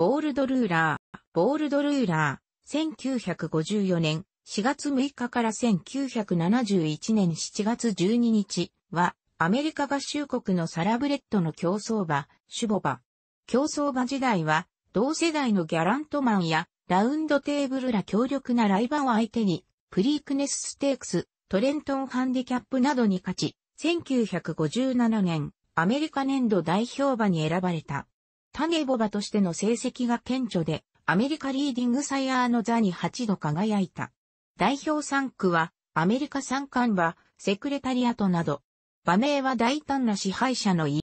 ボールドルーラー、ボールドルーラー、1954年4月6日から1971年7月12日は、アメリカ合衆国のサラブレッドの競争馬、シュボバ。競争馬時代は、同世代のギャラントマンや、ラウンドテーブルら強力なライバーを相手に、プリークネスステークス、トレントンハンディキャップなどに勝ち、1957年、アメリカ年度代表馬に選ばれた。タネボバとしての成績が顕著で、アメリカリーディングサイヤーの座に8度輝いた。代表3区は、アメリカ参観馬、セクレタリアトなど、馬名は大胆な支配者のイ、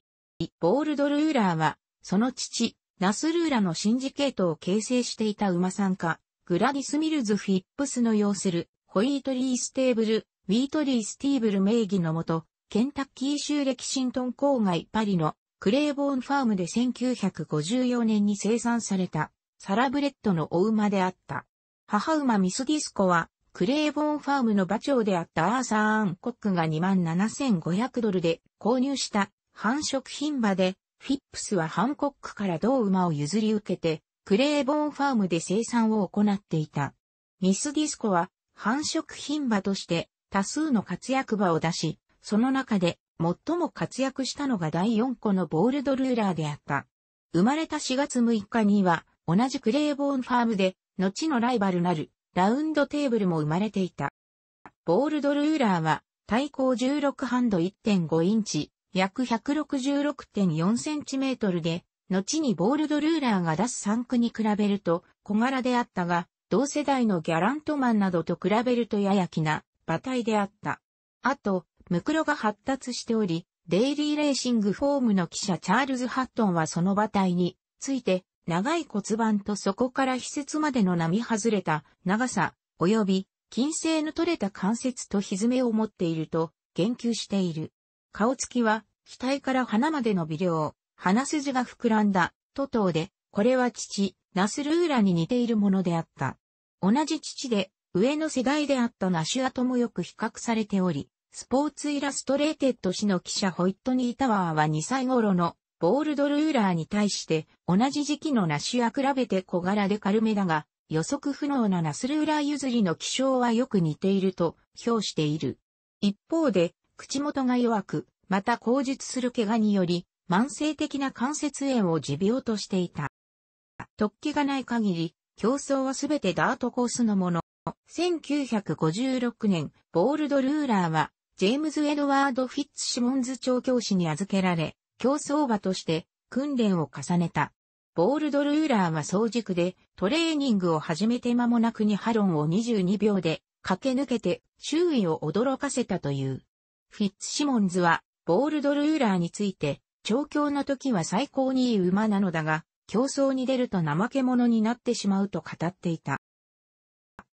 ボールドルーラーは、その父、ナスルーラのシンジケートを形成していた馬参加、グラディス・ミルズ・フィップスの要する、ホイートリー・ステーブル、ウィートリー・スティーブル名義のもと、ケンタッキー州歴シントン郊外パリのクレーボーンファームで1954年に生産されたサラブレッドのお馬であった。母馬ミスディスコは、クレーボーンファームの馬長であったアーサー・アンコックが27,500ドルで購入した繁殖品馬で、フィップスはハンコックから同馬を譲り受けて、クレーボーンファームで生産を行っていた。ミスディスコは繁殖品馬として多数の活躍馬を出し、その中で最も活躍したのが第4個のボールドルーラーであった。生まれた4月6日には、同じクレーボーンファームで、後のライバルなる、ラウンドテーブルも生まれていた。ボールドルーラーは、対抗16ハンド1.5インチ、約166.4センチメートルで、後にボールドルーラーが出す3区に比べると小柄であったが、同世代のギャラントマンなどと比べるとややきな馬体であった。あと、ムクロが発達しており、デイリーレーシングフォームの記者チャールズ・ハットンはその馬体について、長い骨盤とそこから皮節までの並外れた長さ、及び金星の取れた関節と蹄を持っていると言及している。顔つきは、額から鼻までの微量、鼻筋が膨らんだ、と等で、これは父、ナスルーラに似ているものであった。同じ父で、上の世代であったナシュアともよく比較されており、スポーツイラストレーテッド誌の記者ホイットニー・タワーは2歳頃のボールドルーラーに対して同じ時期のナッシュは比べて小柄で軽めだが予測不能なナスルーラー譲りの気象はよく似ていると評している。一方で口元が弱く、また口述する怪我により慢性的な関節炎を持病としていた。突起がない限り競争はすべてダートコースのもの。1956年、ボールドルーラーはジェームズ・エドワード・フィッツ・シモンズ調教師に預けられ、競争馬として訓練を重ねた。ボールド・ルーラーは早軸でトレーニングを始めて間もなくにハロンを22秒で駆け抜けて周囲を驚かせたという。フィッツ・シモンズはボールド・ルーラーについて、調教の時は最高にいい馬なのだが、競争に出ると怠け者になってしまうと語っていた。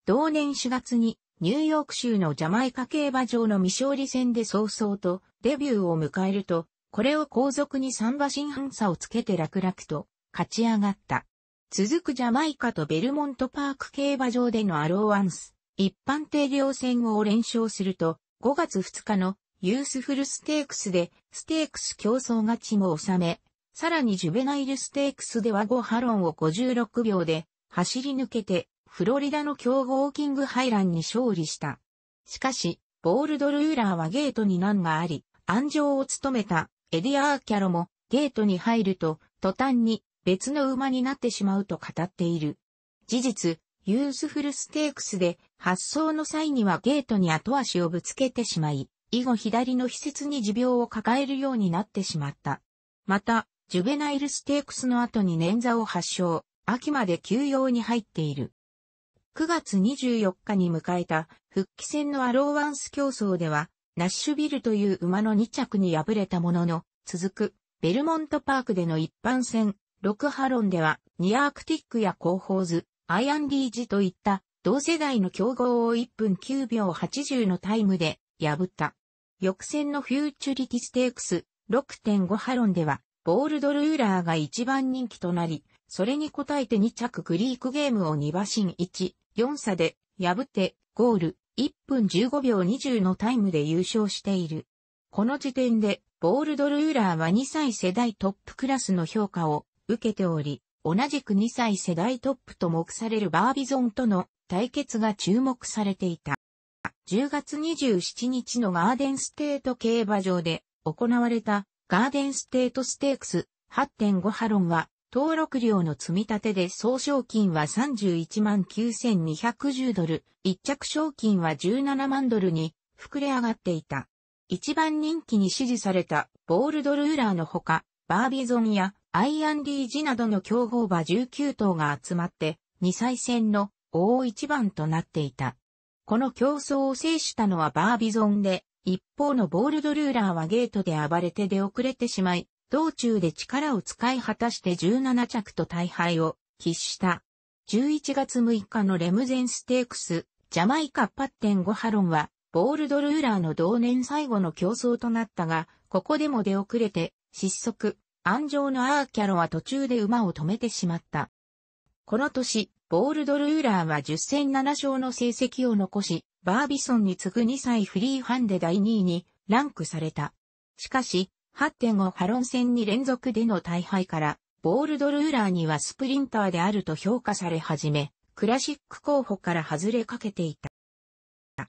同年4月にニューヨーク州のジャマイカ競馬場の未勝利戦で早々とデビューを迎えると、これを後続に3馬身半差をつけて楽々と勝ち上がった。続くジャマイカとベルモントパーク競馬場でのアローアンス、一般定量戦を連勝すると、5月2日のユースフルステークスでステークス競争勝ちも収め、さらにジュベナイルステークスでは5ハロンを56秒で走り抜けてフロリダの強豪キングハイランに勝利した。しかし、ボールドルーラーはゲートに難があり、安城を務めたエディアーキャロもゲートに入ると途端に別の馬になってしまうと語っている。事実、ユースフルステークスで発送の際にはゲートに後足をぶつけてしまい、以後左の施設に持病を抱えるようになってしまった。また、ジュベナイルステークスの後に捻挫を発症、秋まで休養に入っている。9月24日に迎えた復帰戦のアローワンス競争では、ナッシュビルという馬の2着に敗れたものの、続くベルモントパークでの一般戦、ロクハロンではニアークティックやコーホーズ、アイアンリージといった同世代の競合を1分9秒80のタイムで破った。翌戦のフューチュリティステークス6.5ハロンでは、ボールドルーラーが一番人気となり、それに応えて2着グリークゲームを2馬身1、4差で破ってゴール1分15秒20のタイムで優勝している。この時点でボールドルーラーは2歳世代トップクラスの評価を受けており、同じく2歳世代トップと目されるバービゾンとの対決が注目されていた。10月27日のガーデンステート競馬場で行われたガーデンステートステークス8.5ハロンは登録料の積み立てで総賞金は31万9210ドル、一着賞金は17万ドルに膨れ上がっていた。一番人気に支持されたボールドルーラーのほか、バービゾンやアイアンリージなどの競合馬19頭が集まって、2歳戦の大一番となっていた。この競争を制したのはバービゾンで、一方のボールドルーラーはゲートで暴れて出遅れてしまい、道中で力を使い果たして17着と大敗を喫した。11月6日のレムゼンステークス、ジャマイカパッテンゴハロンは、ボールドルーラーの同年最後の競争となったが、ここでも出遅れて、失速、安城のアーキャロは途中で馬を止めてしまった。この年、ボールドルーラーは10戦7勝の成績を残し、バービソンに次ぐ2歳フリーハンで第2位にランクされた。しかし、8.5ハロン戦に連続での大敗から、ボールドルーラーにはスプリンターであると評価され始め、クラシック候補から外れかけていた。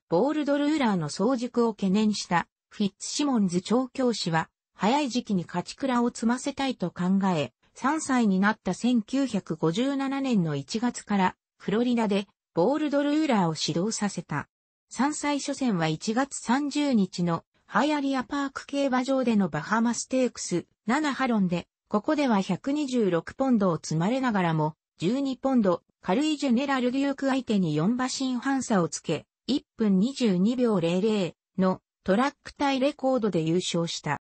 ボールドルーラーの早熟を懸念したフィッツシモンズ調教師は、早い時期に勝ち倉を積ませたいと考え、3歳になった1957年の1月からフロリダでボールドルーラーを指導させた。3歳初戦は1月30日のハイアリアパーク競馬場でのバハマステークス7ハロンで、ここでは126ポンドを積まれながらも、12ポンド、軽いジェネラルデューク相手に4馬身半差をつけ、1分22秒00のトラック対レコードで優勝した。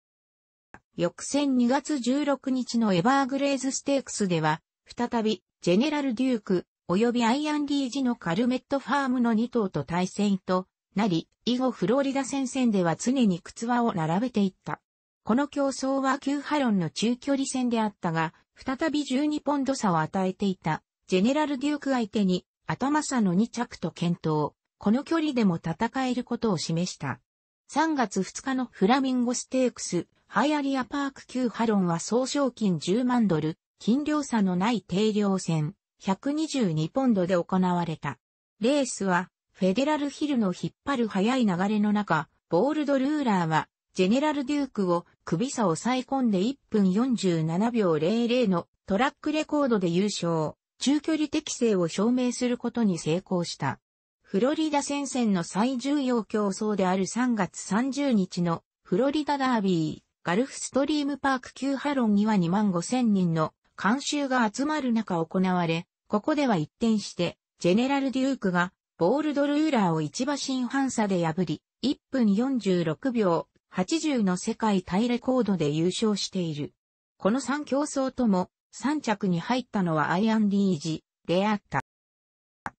翌戦2月16日のエバーグレーズステークスでは、再び、ジェネラルデューク、及びアイアンリージのカルメットファームの2頭と対戦となり、以後フロリダ戦線では常に靴輪を並べていった。この競争は旧ハロンの中距離戦であったが、再び12ポンド差を与えていた、ジェネラルデューク相手に、頭差の2着と検討、この距離でも戦えることを示した。3月2日のフラミンゴステークス、ハイアリアパーク旧ハロンは総賞金10万ドル、金量差のない定量戦、122ポンドで行われた。レースは、フェデラルヒルの引っ張る速い流れの中、ボールドルーラーは、ジェネラルデュークを首差抑え込んで1分47秒00のトラックレコードで優勝、中距離適性を証明することに成功した。フロリダ戦線の最重要競争である3月30日のフロリダダービー、ガルフストリームパーク9ハロンには2万5千人の監修が集まる中行われ、ここでは一転して、ジェネラルデュークがボールドルーラーを一馬新反差で破り、1分46秒80の世界タイレコードで優勝している。この3競争とも3着に入ったのはアイアン・リージであった。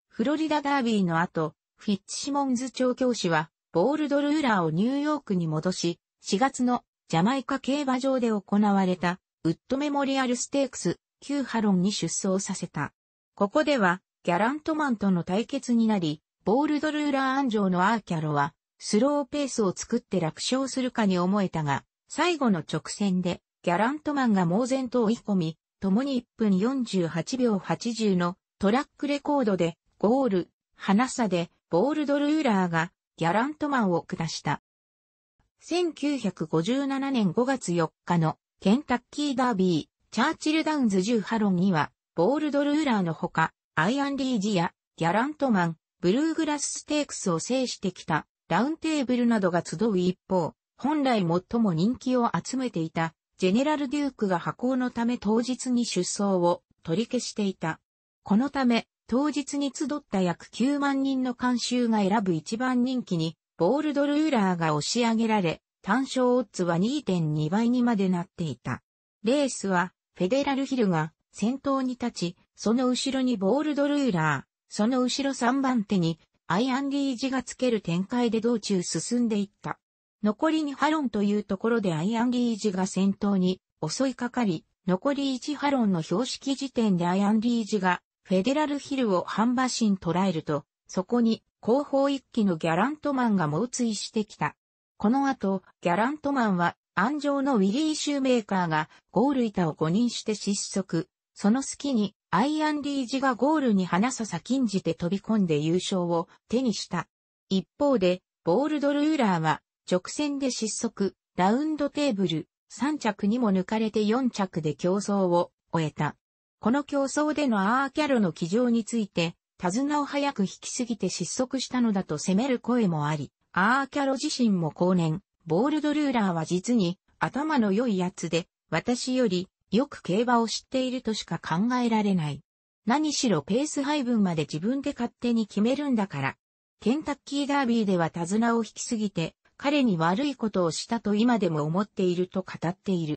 フロリダダービーの後、フィッツシモンズ調教師は、ボールドルーラーをニューヨークに戻し、4月のジャマイカ競馬場で行われた、ウッドメモリアルステークス、旧ハロンに出走させた。ここでは、ギャラントマンとの対決になり、ボールドルーラー安城のアーキャロは、スローペースを作って楽勝するかに思えたが、最後の直線で、ギャラントマンが猛然と追い込み、共に1分48秒80のトラックレコードで、ゴール、花さで、ボールドルーラーが、ギャラントマンを下した。1957年5月4日のケンタッキーダービー、チャーチルダウンズ10ハロンには、ボールドルーラーのほか、アイアンリージやギャラントマン、ブルーグラスステークスを制してきたラウンテーブルなどが集う一方、本来最も人気を集めていたジェネラルデュークが破行のため当日に出走を取り消していた。このため、当日に集った約9万人の監修が選ぶ一番人気に、ボールドルーラーが押し上げられ、単勝オッズは2.2倍にまでなっていた。レースは、フェデラルヒルが先頭に立ち、その後ろにボールドルーラー、その後ろ3番手にアイアンリージがつける展開で道中進んでいった。残りにハロンというところでアイアンリージが先頭に襲いかかり、残り1ハロンの標識時点でアイアンリージがフェデラルヒルを半馬身捉えると、そこに後方一機のギャラントマンが猛追してきた。この後、ギャラントマンは、暗上のウィリー・シューメーカーがゴール板を誤認して失速。その隙に、アイアンリージがゴールに花ささ禁じて飛び込んで優勝を手にした。一方で、ボールドルーラーは直線で失速、ラウンドテーブル、3着にも抜かれて4着で競争を終えた。この競争でのアーキャロの騎乗について、手綱を早く引きすぎて失速したのだと責める声もあり、アーキャロ自身も後年、ボールドルーラーは実に頭の良いやつで、私よりよく競馬を知っているとしか考えられない。何しろペース配分まで自分で勝手に決めるんだから。ケンタッキーダービーでは手綱を引きすぎて、彼に悪いことをしたと今でも思っていると語っている。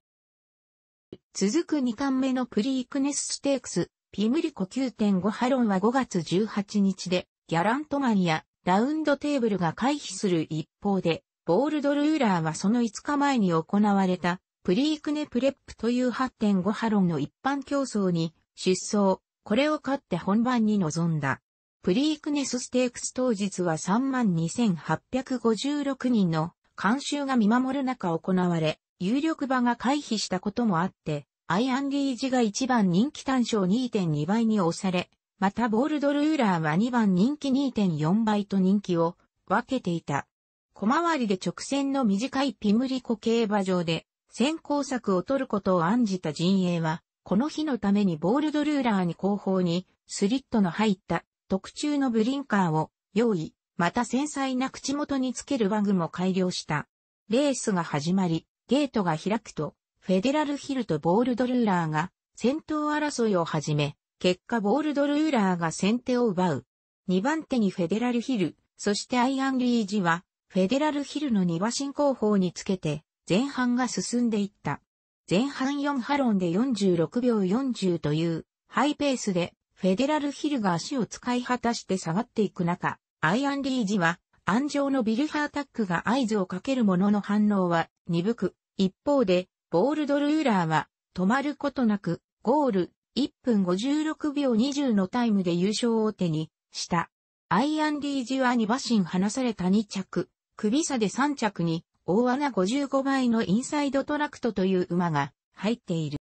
続く2巻目のプリークネスステークス、ピムリコ9.5ハロンは5月18日で、ギャラントマンやラウンドテーブルが回避する一方で、ボールドルーラーはその5日前に行われたプリークネプレップという8.5ハロンの一般競争に出走、これを勝って本番に臨んだ。プリークネスステークス当日は32,856人の監修が見守る中行われ、有力場が回避したこともあって、アイアンリージが1番人気単勝2.2倍に押され、またボールドルーラーは2番人気2.4倍と人気を分けていた。小回りで直線の短いピムリコ競馬場で先行策を取ることを案じた陣営は、この日のためにボールドルーラーに後方にスリットの入った特注のブリンカーを用意、また繊細な口元につけるバグも改良した。レースが始まり、ゲートが開くと、フェデラルヒルとボールドルーラーが先頭争いを始め、結果ボールドルーラーが先手を奪う。2番手にフェデラルヒル、そしてアイアンリージは、フェデラルヒルの2馬進行方につけて、前半が進んでいった。前半4ハロンで46秒40というハイペースでフェデラルヒルが足を使い果たして下がっていく中、アイアンリージは安上のビルハータックが合図をかけるものの反応は鈍く、一方でボールドルーラーは止まることなくゴール1分56秒20のタイムで優勝を手にした。アイアンリージは2馬身離された2着、首差で3着に大穴55倍のインサイドトラクトという馬が入っている。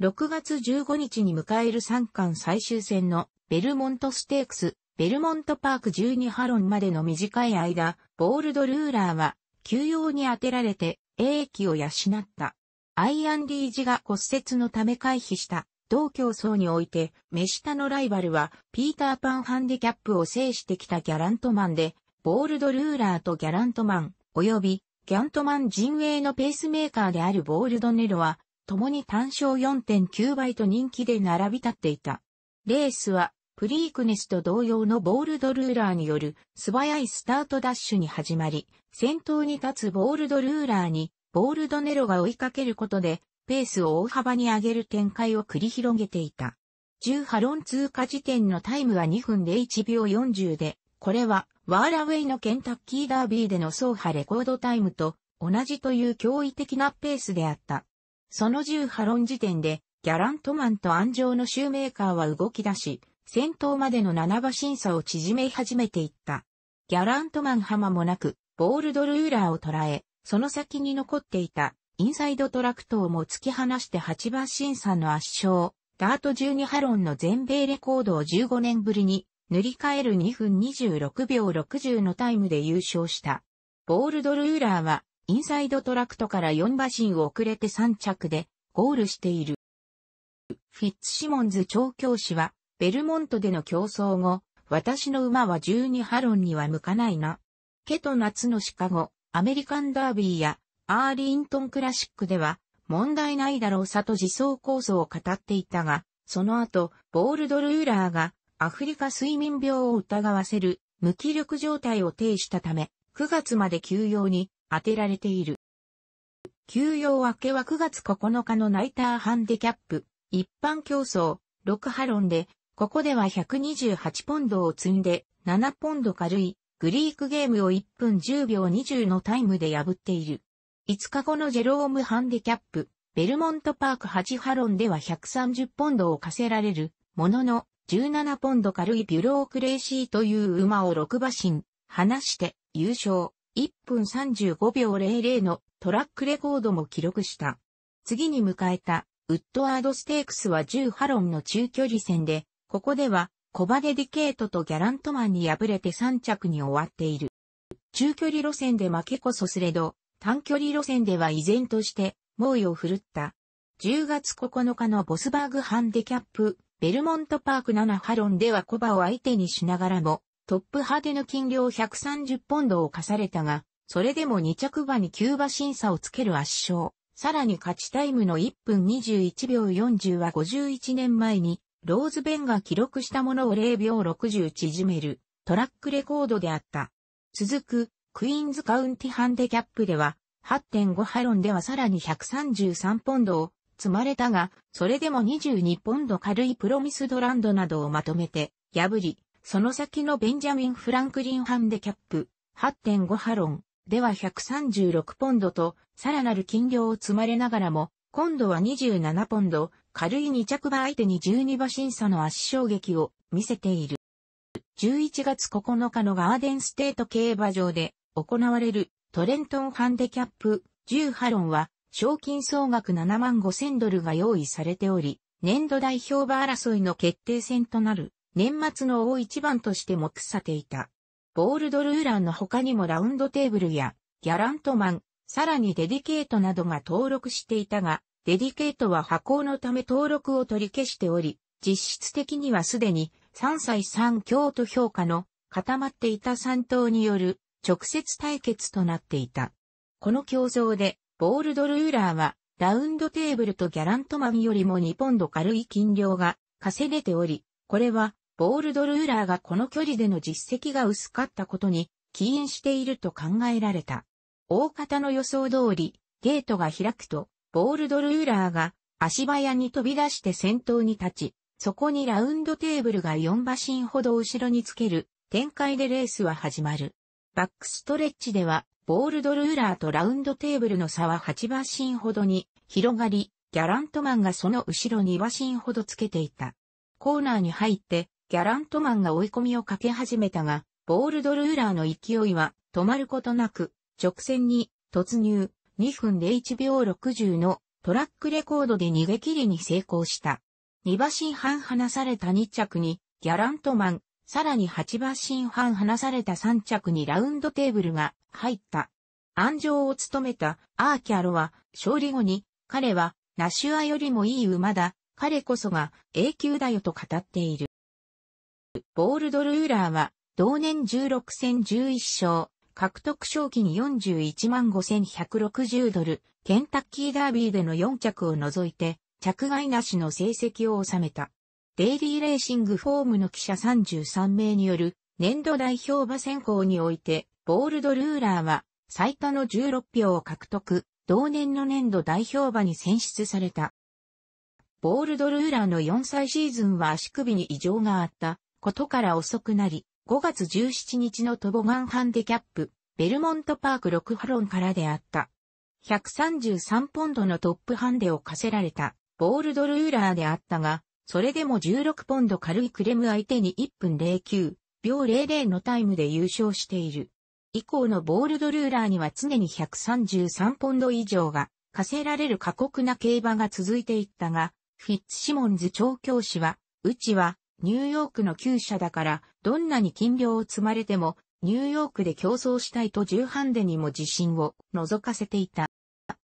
6月15日に迎える三冠最終戦のベルモントステークス、ベルモントパーク12ハロンまでの短い間、ボールドルーラーは休養に当てられて英気を養った。アイアンリージが骨折のため回避した同競争において、目下のライバルは、ピーターパンハンディキャップを制してきたギャラントマンで、ボールドルーラーとギャラントマン、及びギャントマン陣営のペースメーカーであるボールドネロは、共に単勝4.9倍と人気で並び立っていた。レースは、プリークネスと同様のボールドルーラーによる素早いスタートダッシュに始まり、先頭に立つボールドルーラーに、ボールドネロが追いかけることで、ペースを大幅に上げる展開を繰り広げていた。10ハロン通過時点のタイムは2分01秒40で、これは、ワーラウェイのケンタッキーダービーでの走破レコードタイムと同じという驚異的なペースであった。その10波論時点で、ギャラントマンと安城のシューメーカーは動き出し、先頭までの7馬審査を縮め始めていった。ギャラントマン浜もなく、ボールドルーラーを捉え、その先に残っていた、インサイドトラクトをも突き放して8馬審査の圧勝、ダート12ハロンの全米レコードを15年ぶりに塗り替える2分26秒60のタイムで優勝した。ボールドルーラーは、インサイドトラクトから4馬身遅れて3着で、ゴールしている。フィッツシモンズ調教師は、ベルモントでの競争後、私の馬は12ハロンには向かないな。ケと夏のシカゴ、アメリカンダービーや、アーリントンクラシックでは、問題ないだろうさと自走構想を語っていたが、その後、ボールドルーラーが、アフリカ睡眠病を疑わせる無気力状態を呈したため、9月まで休養に当てられている。休養明けは9月9日のナイターハンデキャップ、一般競争、6ハロンで、ここでは128ポンドを積んで、7ポンド軽い、グリークゲームを1分10秒20のタイムで破っている。5日後のジェロームハンデキャップ、ベルモントパーク8ハロンでは130ポンドを課せられる、ものの、17ポンド軽いビュロークレーシーという馬を6馬身、離して優勝、1分35秒00のトラックレコードも記録した。次に迎えた、ウッドワードステークスは10ハロンの中距離戦で、ここでは、コバデディケートとギャラントマンに敗れて3着に終わっている。中距離路線で負けこそすれど、短距離路線では依然として、猛威を振るった。10月9日のボスバーグハンデキャップベルモントパーク7ハロンではコバを相手にしながらも、トップ派手の金量130ポンドを課されたが、それでも2着馬に9馬審査をつける圧勝。さらに勝ちタイムの1分21秒40は51年前に、ローズベンが記録したものを0秒60縮める、トラックレコードであった。続く、クイーンズカウンティハンデキャップでは、8.5ハロンではさらに133ポンドを積まれたが、それでも22ポンド軽いプロミスドランドなどをまとめて破り、その先のベンジャミン・フランクリンハンデキャップ8.5ハロンでは136ポンドとさらなる金量を積まれながらも、今度は27ポンド、軽い2着馬相手に12馬審査の圧勝劇を見せている。11月9日のガーデンステート競馬場で行われるトレントンハンデキャップ10ハロンは賞金総額7万5千ドルが用意されており、年度代表馬争いの決定戦となる年末の大一番として目さていた。ボールドルーランの他にもラウンドテーブルやギャラントマン、さらにデディケートなどが登録していたが、デディケートは破行のため登録を取り消しており、実質的にはすでに3歳3強と評価の固まっていた3頭による直接対決となっていた。この競争でボールドルーラーは、ラウンドテーブルとギャラントマンよりも2ポンド軽い金量が稼げており、これは、ボールドルーラーがこの距離での実績が薄かったことに、起因していると考えられた。大方の予想通り、ゲートが開くと、ボールドルーラーが足早に飛び出して先頭に立ち、そこにラウンドテーブルが4馬身ほど後ろにつける展開でレースは始まる。バックストレッチではボールドルーラーとラウンドテーブルの差は8馬身ほどに広がり、ギャラントマンがその後ろ2馬身ほどつけていた。コーナーに入って、ギャラントマンが追い込みをかけ始めたが、ボールドルーラーの勢いは止まることなく、直線に突入2分で1秒60のトラックレコードで逃げ切りに成功した。2馬身半離された2着にギャラントマン、さらに8馬身半離された3着にラウンドテーブルが入った。安城を務めたアーキャロは勝利後に彼はナシュアよりもいい馬だ。彼こそが永久だよと語っている。ボールドルーラーは同年16戦11勝、獲得賞金41万5160ドル、ケンタッキーダービーでの4着を除いて、着外なしの成績を収めた。デイリーレーシングフォームの記者33名による年度代表馬選考において、ボールドルーラーは最多の16票を獲得、同年の年度代表馬に選出された。ボールドルーラーの4歳シーズンは足首に異常があったことから遅くなり、5月17日のトボガンハンデキャップ、ベルモントパーク6ハロンからであった。133ポンドのトップハンデを課せられた、ボールドルーラーであったが、それでも16ポンド軽いクレム相手に1分09秒00のタイムで優勝している。以降のボールドルーラーには常に133ポンド以上が課せられる過酷な競馬が続いていったが、フィッツシモンズ調教師は、うちはニューヨークの旧社だから、どんなに金量を積まれても、ニューヨークで競争したいと重ハンデにも自信を覗かせていた。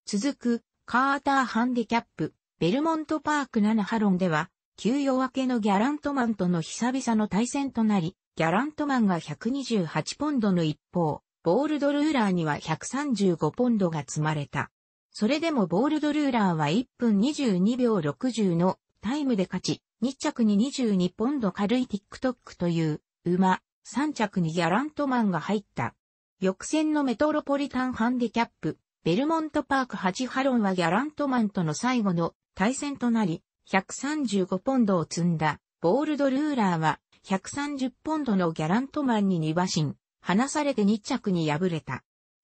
続く、カーターハンデキャップ、ベルモントパーク7ハロンでは、給与明けのギャラントマンとの久々の対戦となり、ギャラントマンが128ポンドの一方、ボールドルーラーには135ポンドが積まれた。それでもボールドルーラーは1分22秒60のタイムで勝ち、2着に22ポンド軽いティックトックという馬、3着にギャラントマンが入った。翌戦のメトロポリタンハンディキャップ、ベルモントパーク8ハロンはギャラントマンとの最後の対戦となり、135ポンドを積んだ、ボールドルーラーは130ポンドのギャラントマンに2馬身、離されて2着に敗れた。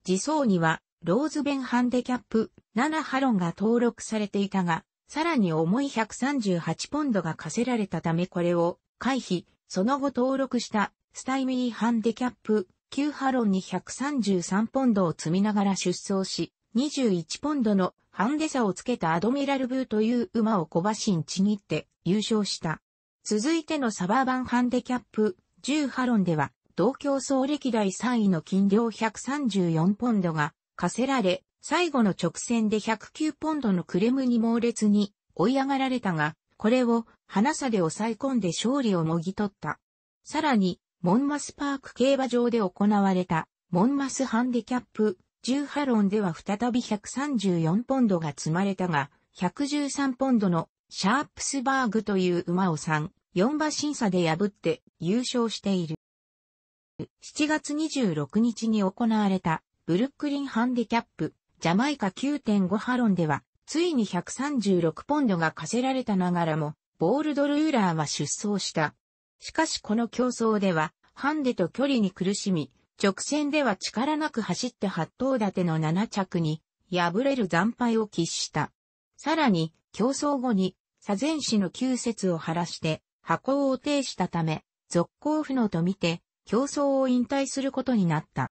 自走には、ローズベンハンデキャップ、7ハロンが登録されていたが、さらに重い138ポンドが課せられたためこれを回避、その後登録したスタイミーハンデキャップ、9ハロンに133ポンドを積みながら出走し、21ポンドのハンデ差をつけたアドミラルブーという馬を小馬身ちぎって優勝した。続いてのサバーバンハンデキャップ、10ハロンでは、同競争歴代3位の金量134ポンドが課せられ、最後の直線で109ポンドのクレムに猛烈に追い上がられたが、これを花差で抑え込んで勝利をもぎ取った。さらに、モンマスパーク競馬場で行われた、モンマスハンデキャップ、10ハロンでは再び134ポンドが積まれたが、113ポンドのシャープスバーグという馬を3、4馬審査で破って優勝している。7月26日に行われたブルックリンハンディキャップジャマイカ9.5ハロンではついに136ポンドが課せられたながらもボールドルーラーは出走した。しかしこの競争ではハンデと距離に苦しみ直線では力なく走って8頭立ての7着に敗れる惨敗を喫した。さらに競争後に左前氏の旧説を晴らして、箱を呈したため、続行不能とみて、競争を引退することになった。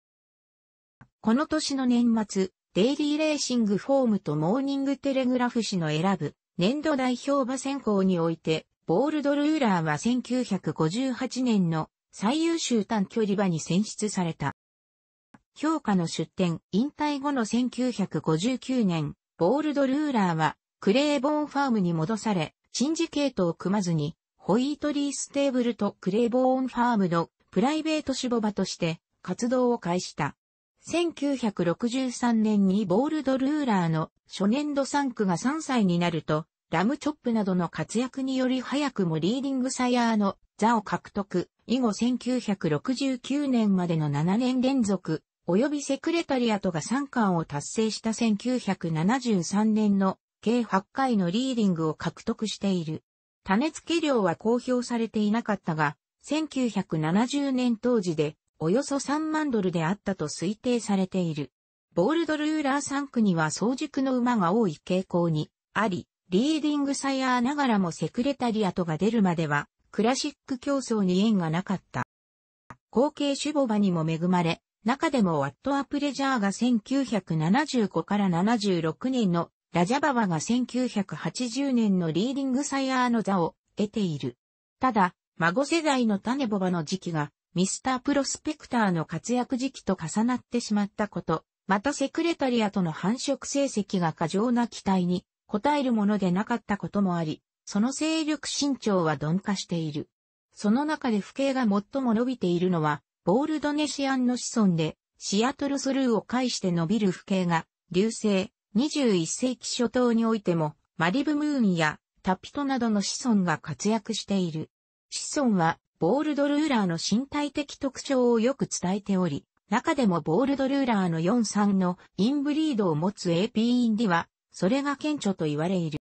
この年の年末、デイリーレーシングフォームとモーニングテレグラフ紙の選ぶ年度代表馬選考において、ボールドルーラーは1958年の最優秀短距離馬に選出された。評価の出典、引退後の1959年、ボールドルーラーはクレーボーンファームに戻され、チンジケートを組まずに、ホイートリーステーブルとクレーボーンファームのプライベート守護場として活動を開始した。1963年にボールドルーラーの初年度3区が3歳になると、ラムチョップなどの活躍により早くもリーディングサイヤーの座を獲得。以後1969年までの7年連続、及びセクレタリアとが3冠を達成した1973年の計8回のリーディングを獲得している。種付け量は公表されていなかったが、1970年当時でおよそ3万ドルであったと推定されている。ボールドルーラー3区には早熟の馬が多い傾向にあり、リーディングサイヤーながらもセクレタリアとが出るまでは、クラシック競争に縁がなかった。後継種母馬にも恵まれ、中でもワットアプレジャーが1975から76年のラジャババが1980年のリーディングサイヤーの座を得ている。ただ、孫世代のタネボバの時期が、ミスタープロスペクターの活躍時期と重なってしまったこと、またセクレタリアとの繁殖成績が過剰な期待に応えるものでなかったこともあり、その勢力伸長は鈍化している。その中で不景が最も伸びているのは、ボールドネシアンの子孫で、シアトルスルーを介して伸びる不景が、流星、21世紀初頭においても、マリブムーンやタピトなどの子孫が活躍している。子孫は、ボールドルーラーの身体的特徴をよく伝えており、中でもボールドルーラーの43のインブリードを持つ AP インディは、それが顕著と言われいる。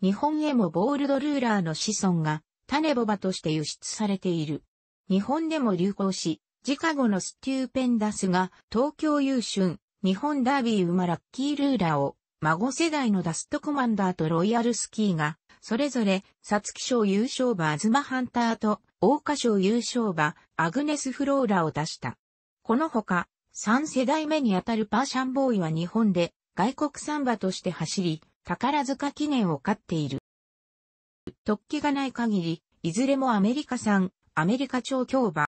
日本へもボールドルーラーの子孫が種ボバとして輸出されている。日本でも流行し、自家後のステューペンダスが東京優春、日本ダービー馬ラッキールーラーを、孫世代のダストコマンダーとロイヤルスキーが、それぞれ、サツキ賞優勝馬アズマハンターと、大花賞優勝馬アグネスフローラーを出した。このほか、3世代目にあたるパーシャンボーイは日本で、外国産馬として走り、宝塚記念を飼っている。突起がない限り、いずれもアメリカ産、アメリカ超強馬、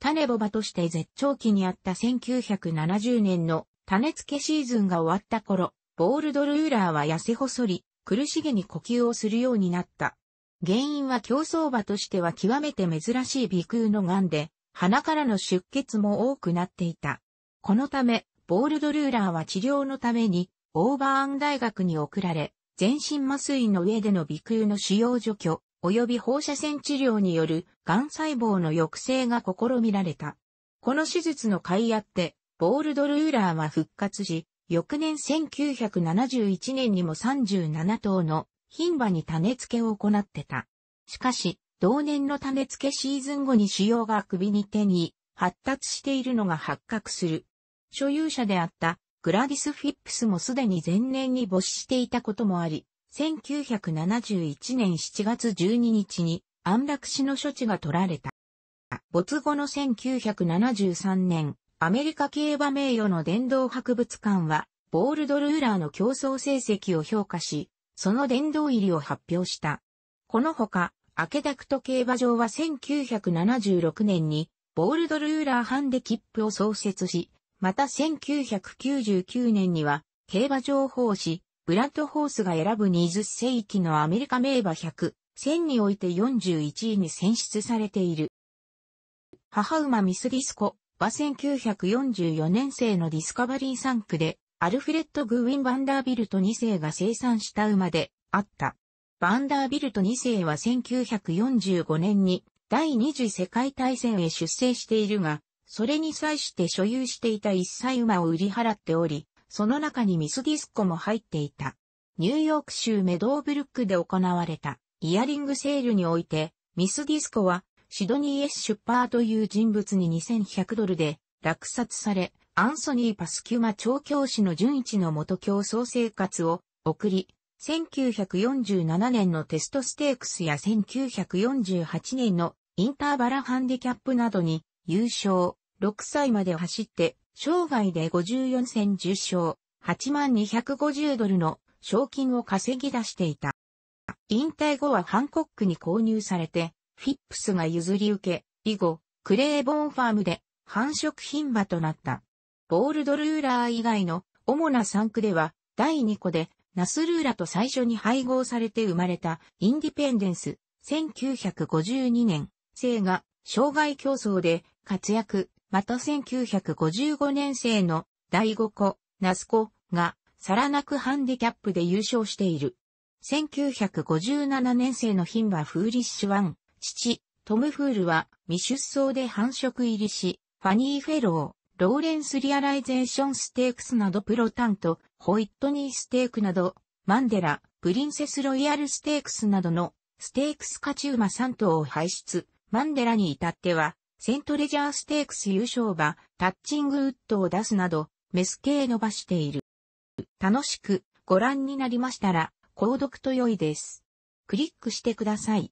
種ボ馬として絶頂期にあった1970年の種付けシーズンが終わった頃、ボールドルーラーは痩せ細り、苦しげに呼吸をするようになった。原因は競走馬としては極めて珍しい鼻腔の癌で、鼻からの出血も多くなっていた。このため、ボールドルーラーは治療のために、オーバーアン大学に送られ、全身麻酔の上での鼻腔の使用除去、及び放射線治療による癌細胞の抑制が試みられた。この手術の甲斐あって、ボールドルーラーは復活し、翌年1971年にも37頭の牝馬に種付けを行ってた。しかし、同年の種付けシーズン後に腫瘍が首に手に発達しているのが発覚する。所有者であったグラディス・フィップスもすでに前年に没していたこともあり、1971年7月12日に安楽死の処置が取られた。没後の1973年、アメリカ競馬名誉の殿堂博物館は、ボールドルーラーの競争成績を評価し、その殿堂入りを発表した。このほか、アケダクト競馬場は1976年に、ボールドルーラーハンデ切符を創設し、また1999年には、競馬情報誌、ブラッドホースが選ぶ20世紀のアメリカ名馬100、1000において41位に選出されている。母馬ミスディスコ、は1944年生のディスカバリー産区で、アルフレッド・グウィン・バンダービルト2世が生産した馬であった。バンダービルト2世は1945年に第二次世界大戦へ出征しているが、それに際して所有していた一歳馬を売り払っており、その中にミスディスコも入っていた。ニューヨーク州メドーブルックで行われたイヤリングセールにおいて、ミスディスコはシドニー・エス・シュパーという人物に2100ドルで落札され、アンソニー・パスキュマ調教師の順一の元競争生活を送り、1947年のテストステークスや1948年のインターバラハンディキャップなどに優勝、6歳まで走って、生涯で54戦10勝、8250ドルの賞金を稼ぎ出していた。引退後はハンコックに購入されて、フィップスが譲り受け、以後、クレーボーンファームで繁殖品馬となった。ボールドルーラー以外の主な産区では、第2個でナスルーラと最初に配合されて生まれたインディペンデンス、1952年、生が障害競争で活躍、また1955年生の第5個、ナスコがサラナクハンディキャップで優勝している。1957年生の品馬フーリッシュワン、父、トム・フールは未出走で繁殖入りし、ファニー・フェロー、ローレンス・リアライゼーション・ステークスなどプロタント、ホイットニー・ステークなど、マンデラ、プリンセス・ロイヤル・ステークスなどのステークスカチューマ3頭を輩出、マンデラに至っては、セントレジャーステークス優勝馬、タッチングウッドを出すなど、メス系伸ばしている。楽しくご覧になりましたら、購読と良いです。クリックしてください。